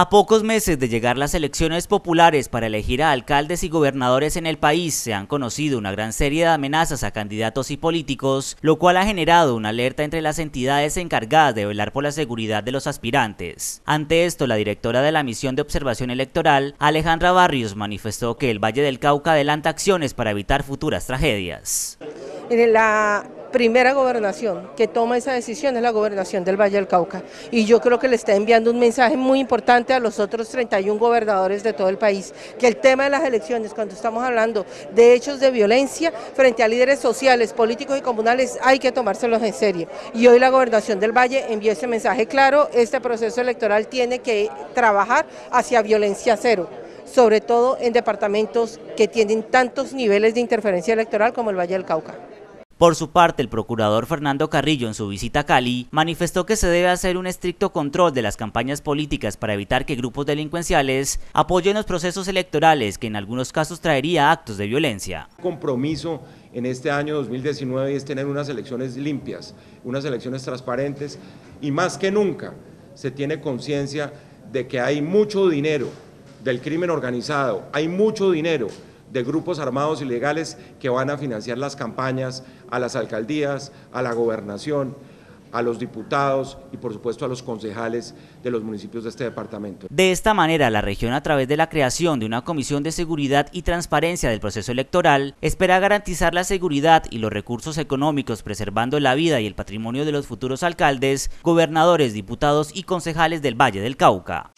A pocos meses de llegar las elecciones populares para elegir a alcaldes y gobernadores en el país, se han conocido una gran serie de amenazas a candidatos y políticos, lo cual ha generado una alerta entre las entidades encargadas de velar por la seguridad de los aspirantes. Ante esto, la directora de la Misión de Observación Electoral, Alejandra Barrios, manifestó que el Valle del Cauca adelanta acciones para evitar futuras tragedias. En la primera gobernación que toma esa decisión es la gobernación del Valle del Cauca. Y yo creo que le está enviando un mensaje muy importante a los otros 31 gobernadores de todo el país, que el tema de las elecciones, cuando estamos hablando de hechos de violencia frente a líderes sociales, políticos y comunales, hay que tomárselos en serio. Y hoy la gobernación del Valle envió ese mensaje claro, este proceso electoral tiene que trabajar hacia violencia cero sobre todo en departamentos que tienen tantos niveles de interferencia electoral como el Valle del Cauca. Por su parte, el procurador Fernando Carrillo en su visita a Cali manifestó que se debe hacer un estricto control de las campañas políticas para evitar que grupos delincuenciales apoyen los procesos electorales que en algunos casos traería actos de violencia. El Compromiso en este año 2019 es tener unas elecciones limpias, unas elecciones transparentes y más que nunca se tiene conciencia de que hay mucho dinero del crimen organizado, hay mucho dinero de grupos armados ilegales que van a financiar las campañas a las alcaldías, a la gobernación, a los diputados y por supuesto a los concejales de los municipios de este departamento. De esta manera, la región a través de la creación de una comisión de seguridad y transparencia del proceso electoral espera garantizar la seguridad y los recursos económicos preservando la vida y el patrimonio de los futuros alcaldes, gobernadores, diputados y concejales del Valle del Cauca.